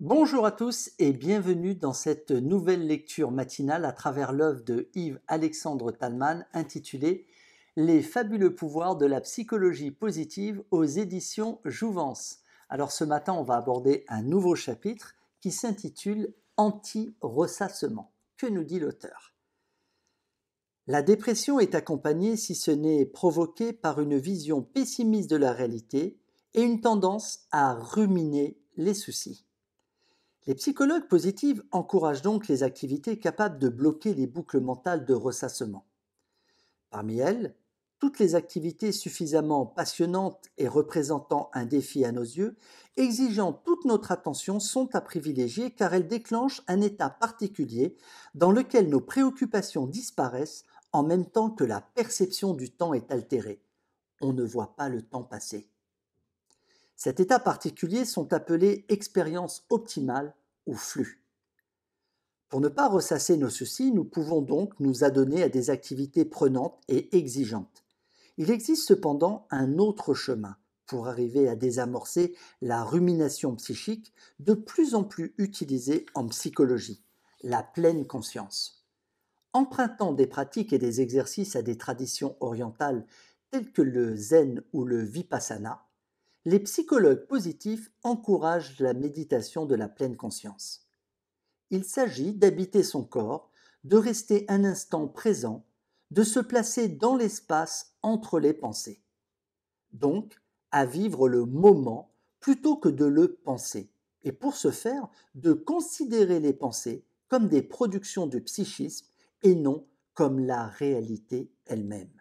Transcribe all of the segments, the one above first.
Bonjour à tous et bienvenue dans cette nouvelle lecture matinale à travers l'œuvre de Yves-Alexandre Talman intitulée Les fabuleux pouvoirs de la psychologie positive aux éditions Jouvence. Alors ce matin, on va aborder un nouveau chapitre qui s'intitule Anti-ressassement nous dit l'auteur La dépression est accompagnée, si ce n'est provoquée, par une vision pessimiste de la réalité et une tendance à ruminer les soucis. Les psychologues positifs encouragent donc les activités capables de bloquer les boucles mentales de ressassement. Parmi elles, toutes les activités suffisamment passionnantes et représentant un défi à nos yeux, exigeant toute notre attention, sont à privilégier car elles déclenchent un état particulier dans lequel nos préoccupations disparaissent en même temps que la perception du temps est altérée. On ne voit pas le temps passer. Cet état particulier sont appelés expérience optimale ou flux. Pour ne pas ressasser nos soucis, nous pouvons donc nous adonner à des activités prenantes et exigeantes. Il existe cependant un autre chemin pour arriver à désamorcer la rumination psychique de plus en plus utilisée en psychologie, la pleine conscience. Empruntant des pratiques et des exercices à des traditions orientales telles que le zen ou le vipassana, les psychologues positifs encouragent la méditation de la pleine conscience. Il s'agit d'habiter son corps, de rester un instant présent de se placer dans l'espace entre les pensées. Donc, à vivre le moment plutôt que de le penser, et pour ce faire, de considérer les pensées comme des productions du psychisme et non comme la réalité elle-même.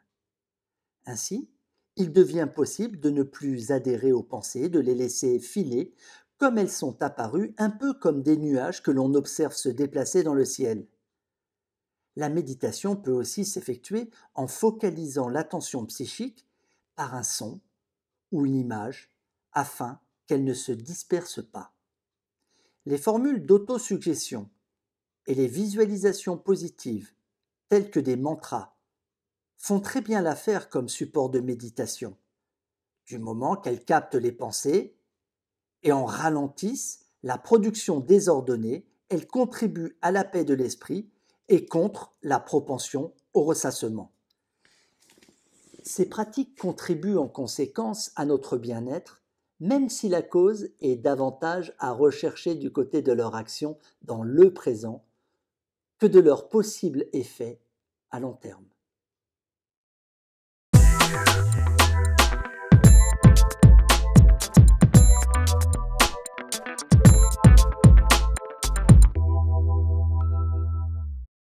Ainsi, il devient possible de ne plus adhérer aux pensées, de les laisser filer comme elles sont apparues, un peu comme des nuages que l'on observe se déplacer dans le ciel. La méditation peut aussi s'effectuer en focalisant l'attention psychique par un son ou une image afin qu'elle ne se disperse pas. Les formules d'autosuggestion et les visualisations positives, telles que des mantras, font très bien l'affaire comme support de méditation, du moment qu'elles captent les pensées et en ralentissent la production désordonnée, elles contribuent à la paix de l'esprit et contre la propension au ressassement. Ces pratiques contribuent en conséquence à notre bien-être, même si la cause est davantage à rechercher du côté de leur action dans le présent que de leur possible effet à long terme.